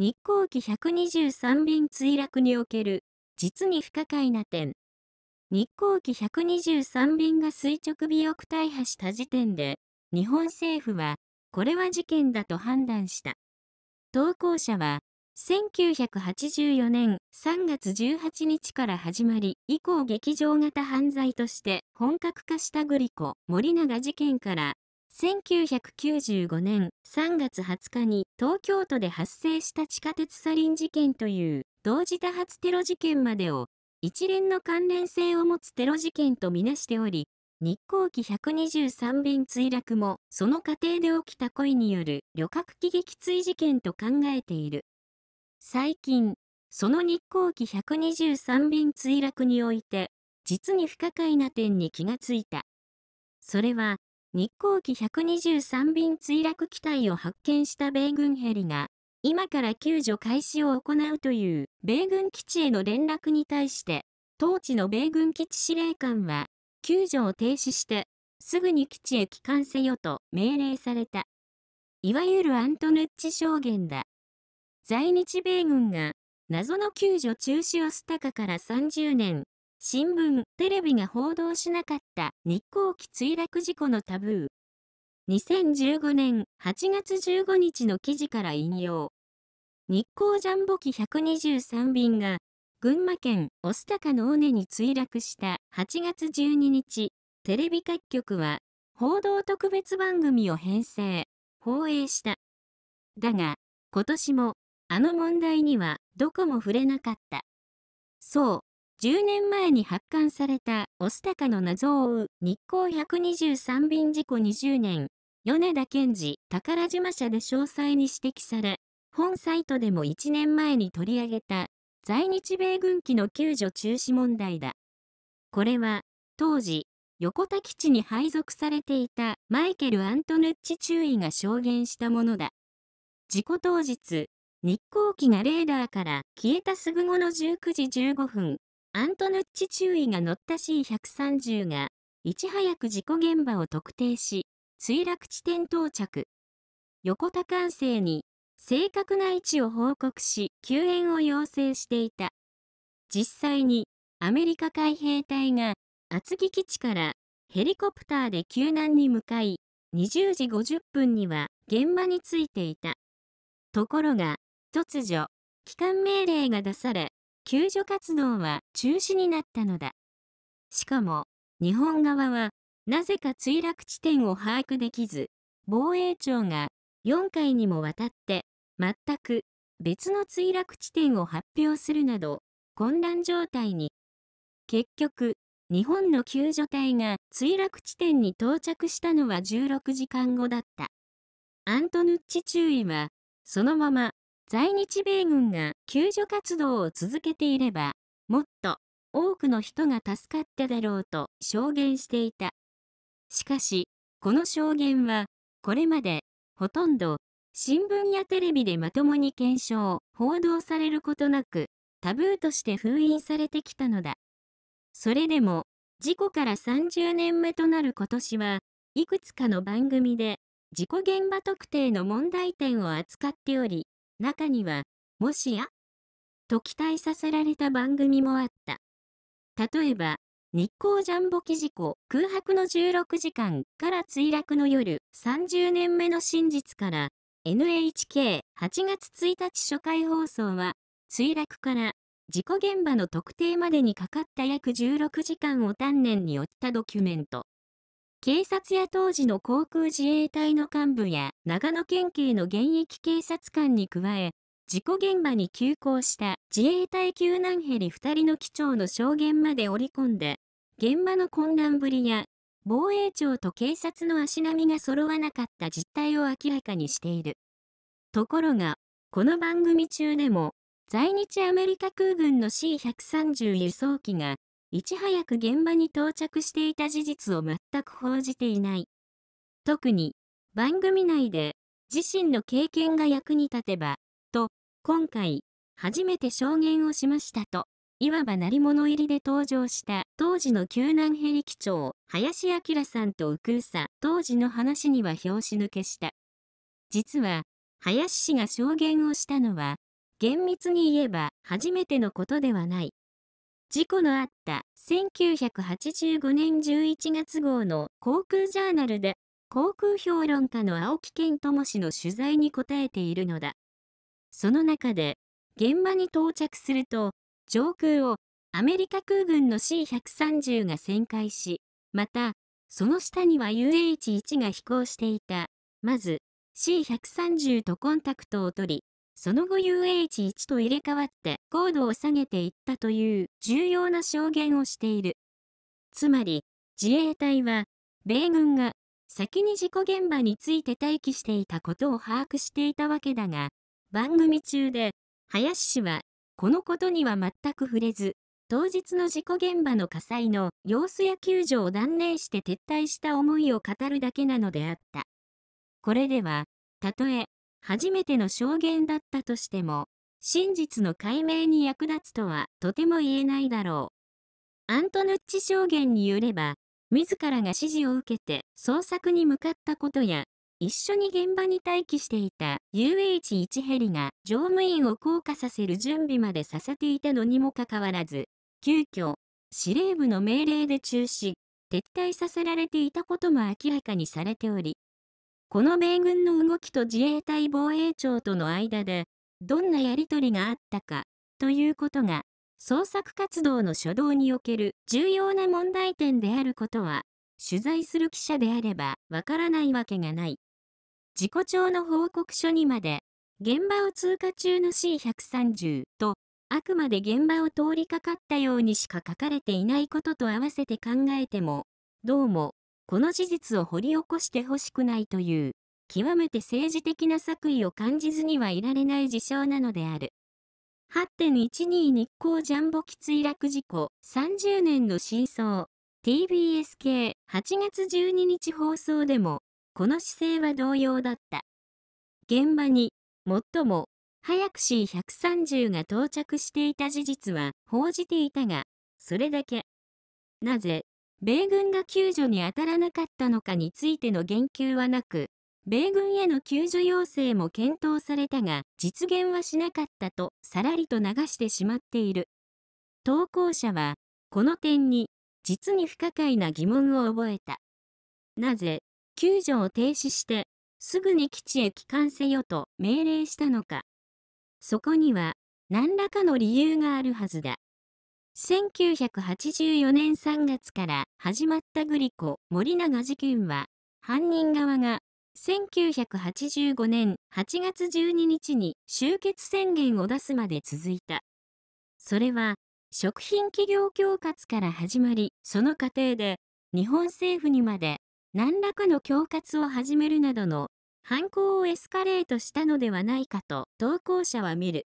日航機123便墜落における実に不可解な点日航機123便が垂直尾翼大破した時点で日本政府はこれは事件だと判断した投稿者は1984年3月18日から始まり以降劇場型犯罪として本格化したグリコ森永事件から1995年3月20日に東京都で発生した地下鉄サリン事件という同時多発テロ事件までを一連の関連性を持つテロ事件とみなしており、日航機123便墜落もその過程で起きた恋による旅客機撃墜事件と考えている。最近、その日航機123便墜落において、実に不可解な点に気がついた。それは、日航機123便墜落機体を発見した米軍ヘリが、今から救助開始を行うという米軍基地への連絡に対して、当地の米軍基地司令官は、救助を停止して、すぐに基地へ帰還せよと命令された。いわゆるアントヌッチ証言だ。在日米軍が謎の救助中止をスタカから30年。新聞、テレビが報道しなかった日航機墜落事故のタブー。2015年8月15日の記事から引用。日航ジャンボ機123便が群馬県御巣鷹の尾根に墜落した8月12日、テレビ各局は報道特別番組を編成、放映した。だが、今年もあの問題にはどこも触れなかった。そう、10年前に発刊された、オスタカの謎を追う、日光123便事故20年、米田健治、宝島社で詳細に指摘され、本サイトでも1年前に取り上げた、在日米軍機の救助中止問題だ。これは、当時、横田基地に配属されていたマイケル・アントヌッチ中尉が証言したものだ。事故当日、日航機がレーダーから消えたすぐ後の19時15分、アントヌッチ注意が乗った C130 が、いち早く事故現場を特定し、墜落地点到着。横田管制に、正確な位置を報告し、救援を要請していた。実際に、アメリカ海兵隊が、厚木基地からヘリコプターで救難に向かい、20時50分には現場に着いていた。ところが、突如、帰還命令が出され、救助活動は中止になったのだ。しかも、日本側は、なぜか墜落地点を把握できず、防衛庁が4回にもわたって、全く別の墜落地点を発表するなど、混乱状態に。結局、日本の救助隊が墜落地点に到着したのは16時間後だった。アントヌッチ注意は、そのまま在日米軍が救助活動を続けていれば、もっと多くの人が助かっただろうと証言していた。しかし、この証言は、これまでほとんど新聞やテレビでまともに検証、報道されることなく、タブーとして封印されてきたのだ。それでも、事故から30年目となる今年は、いくつかの番組で、事故現場特定の問題点を扱っており、中には、もしやと期待させられた番組もあった。例えば、日光ジャンボ記事故、空白の16時間から墜落の夜30年目の真実から NHK8 月1日初回放送は墜落から事故現場の特定までにかかった約16時間を丹念に追ったドキュメント。警察や当時の航空自衛隊の幹部や長野県警の現役警察官に加え、事故現場に急行した自衛隊救難ヘリ2人の機長の証言まで織り込んで、現場の混乱ぶりや、防衛庁と警察の足並みが揃わなかった実態を明らかにしている。ところが、この番組中でも、在日アメリカ空軍の C130 輸送機がいち早く現場に到着していた事実を全く報じていない。特に、番組内で、自身の経験が役に立てば、と、今回、初めて証言をしましたと、いわば鳴り物入りで登場した当時の救難ヘリ機長、林明さんとウさ当時の話には拍子抜けした。実は、林氏が証言をしたのは、厳密に言えば初めてのことではない。事故のあった1985年11月号の航空ジャーナルで、航空評論家の青木健智氏の取材に答えているのだ。その中で、現場に到着すると、上空をアメリカ空軍の C130 が旋回し、また、その下には UH1 が飛行していた。まず、C130 とコンタクトを取り、その後 UH1 と入れ替わって、高度を下げていったという重要な証言をしている。つまり、自衛隊は、米軍が先に事故現場について待機していたことを把握していたわけだが、番組中で、林氏は、このことには全く触れず、当日の事故現場の火災の様子や救助を断念して撤退した思いを語るだけなのであった。これでは、たとえ、初めての証言だったとしても、真実の解明に役立つとはとても言えないだろう。アントヌッチ証言によれば、自らが指示を受けて捜索に向かったことや、一緒に現場に待機していた UH1 ヘリが乗務員を降下させる準備までさせていたのにもかかわらず、急遽、司令部の命令で中止、撤退させられていたことも明らかにされており、この米軍の動きと自衛隊防衛庁との間で、どんなやりとりがあったか、ということが、創作活動の初動における重要な問題点であることは、取材する記者であればわからないわけがない。事故調の報告書にまで、現場を通過中の C130 と、あくまで現場を通りかかったようにしか書かれていないことと合わせて考えても、どうも、この事実を掘り起こしてほしくないという極めて政治的な作為を感じずにはいられない事象なのである。8.12日光ジャンボ機墜落事故30年の真相 TBS 系8月12日放送でもこの姿勢は同様だった。現場に最も早く C130 が到着していた事実は報じていたがそれだけ。なぜ米軍が救助に当たらなかったのかについての言及はなく、米軍への救助要請も検討されたが、実現はしなかったとさらりと流してしまっている。投稿者は、この点に、実に不可解な疑問を覚えた。なぜ、救助を停止して、すぐに基地へ帰還せよと命令したのか。そこには、何らかの理由があるはずだ。1984年3月から始まったグリコ・森永事件は、犯人側が1985年8月12日に終結宣言を出すまで続いた。それは、食品企業恐喝から始まり、その過程で日本政府にまで何らかの恐喝を始めるなどの犯行をエスカレートしたのではないかと投稿者は見る。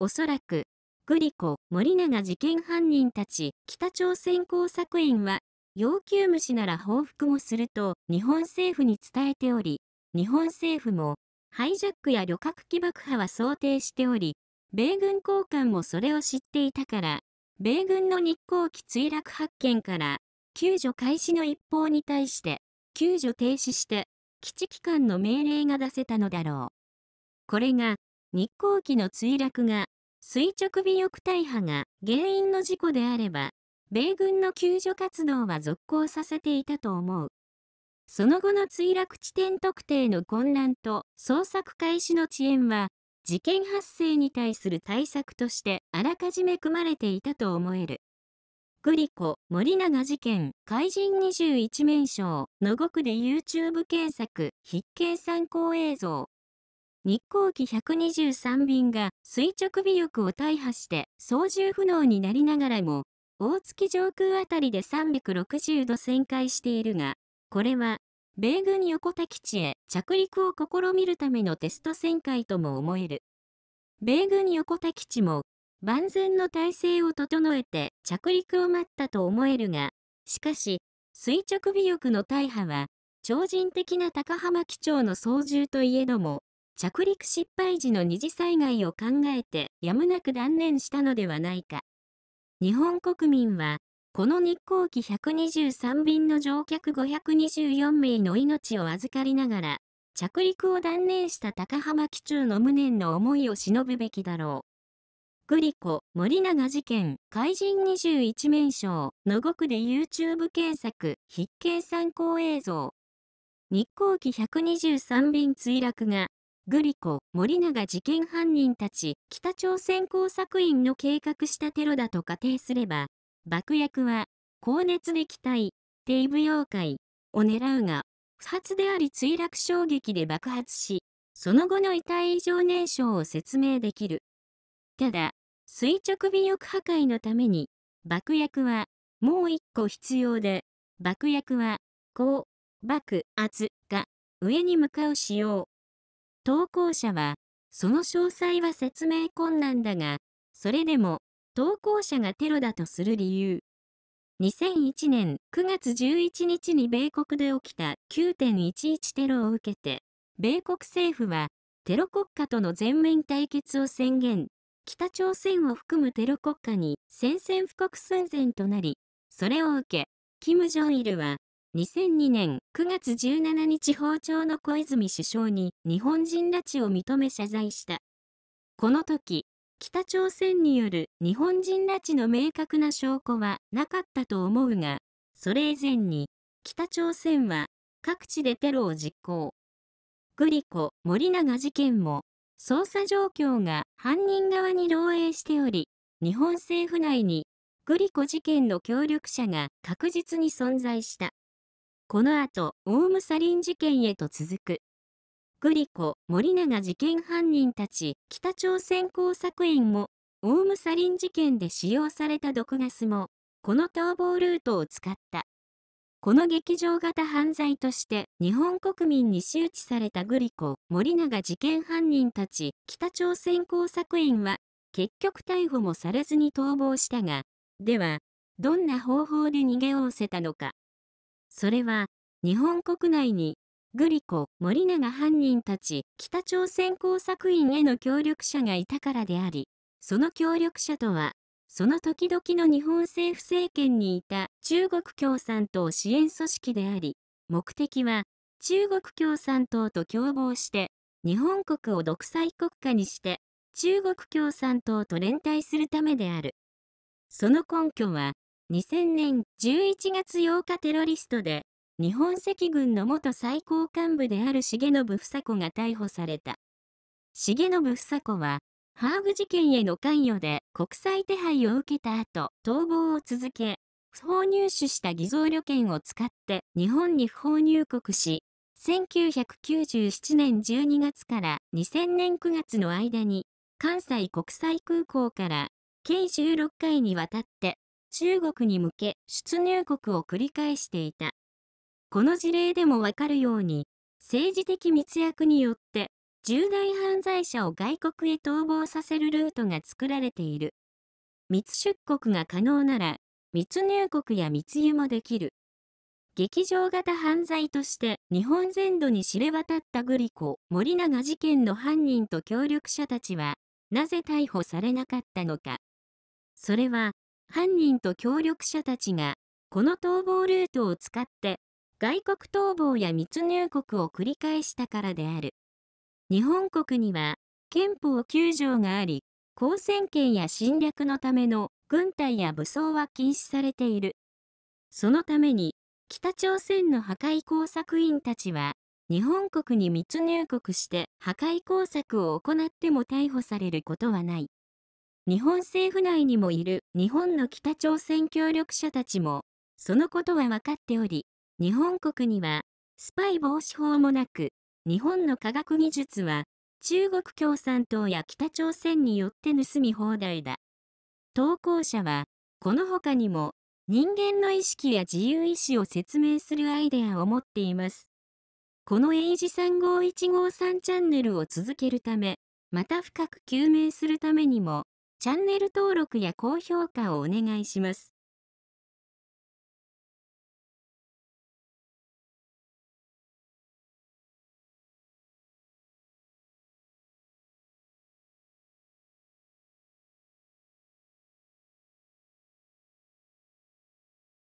おそらく、グリコ、森永事件犯人たち、北朝鮮工作員は要求虫なら報復もすると日本政府に伝えており、日本政府もハイジャックや旅客機爆破は想定しており、米軍高官もそれを知っていたから、米軍の日航機墜落発見から救助開始の一報に対して救助停止して基地機関の命令が出せたのだろう。これが日航機の墜落が垂直尾翼大破が原因の事故であれば米軍の救助活動は続行させていたと思う。その後の墜落地点特定の混乱と捜索開始の遅延は、事件発生に対する対策としてあらかじめ組まれていたと思える。グリコ、森永事件、怪人21面相、の極で YouTube 検索、必見参考映像。日航機123便が垂直尾翼を大破して操縦不能になりながらも大月上空あたりで360度旋回しているが、これは、米軍横田基地へ着陸を試みるためのテスト旋回とも思える。米軍横田基地も、万全の体制を整えて着陸を待ったと思えるが、しかし、垂直尾翼の大破は、超人的な高浜基調の操縦といえども、着陸失敗時の二次災害を考えてやむなく断念したのではないか。日本国民は、この日航機123便の乗客524名の命を預かりながら、着陸を断念した高浜基中の無念の思いを忍ぶべきだろう。グリコ、森永事件、怪人21面相、の後区で YouTube 検索、必見参考映像。日航機123便墜落が、グリコ、森永事件犯人たち、北朝鮮工作員の計画したテロだと仮定すれば、爆薬は、高熱撃退、体、低部溶解を狙うが、不発であり墜落衝撃で爆発し、その後の遺体異常燃焼を説明できる。ただ、垂直尾翼破壊のために、爆薬は、もう一個必要で、爆薬は、高、爆、圧が、上に向かう仕様。投稿者は、その詳細は説明困難だが、それでも、投稿者がテロだとする理由。2001年9月11日に米国で起きた9.11テロを受けて、米国政府は、テロ国家との全面対決を宣言。北朝鮮を含むテロ国家に宣戦布告寸前となり、それを受け、キム・ジョンイルは、2002年9月17日訪朝の小泉首相に日本人拉致を認め謝罪した。この時、北朝鮮による日本人拉致の明確な証拠はなかったと思うが、それ以前に北朝鮮は各地でテロを実行。グリコ・森永事件も捜査状況が犯人側に漏洩しており、日本政府内にグリコ事件の協力者が確実に存在した。この後、オウムサリン事件へと続く。グリコ、森永事件犯人たち、北朝鮮工作員も、オウムサリン事件で使用された毒ガスも、この逃亡ルートを使った。この劇場型犯罪として日本国民に周知されたグリコ、森永事件犯人たち、北朝鮮工作員は、結局逮捕もされずに逃亡したが、では、どんな方法で逃げおうせたのか。それは、日本国内に、グリコ、森永犯人たち、北朝鮮工作員への協力者がいたからであり、その協力者とは、その時々の日本政府政権にいた中国共産党支援組織であり、目的は、中国共産党と共謀して、日本国を独裁国家にして、中国共産党と連帯するためである。その根拠は、2000年11月8日テロリストで、日本赤軍の元最高幹部である重信房子が逮捕された。重信房子は、ハーグ事件への関与で国際手配を受けた後、逃亡を続け、不法入手した偽造旅券を使って日本に不法入国し、1997年12月から2000年9月の間に、関西国際空港から計16回にわたって中国に向け出入国を繰り返していた。この事例でもわかるように、政治的密約によって重大犯罪者を外国へ逃亡させるルートが作られている。密出国が可能なら、密入国や密輸もできる。劇場型犯罪として日本全土に知れ渡ったグリコ・森永事件の犯人と協力者たちは、なぜ逮捕されなかったのか。それは、犯人と協力者たちが、この逃亡ルートを使って、外国逃亡や密入国を繰り返したからである。日本国には、憲法9条があり、公選権や侵略のための軍隊や武装は禁止されている。そのために、北朝鮮の破壊工作員たちは、日本国に密入国して破壊工作を行っても逮捕されることはない。日本政府内にもいる日本の北朝鮮協力者たちも、そのことは分かっており、日本国には、スパイ防止法もなく、日本の科学技術は、中国共産党や北朝鮮によって盗み放題だ。投稿者は、この他にも、人間の意識や自由意志を説明するアイデアを持っています。この英字35153チャンネルを続けるため、また深く究明するためにも、チャンネル登録や高評価をお願いします。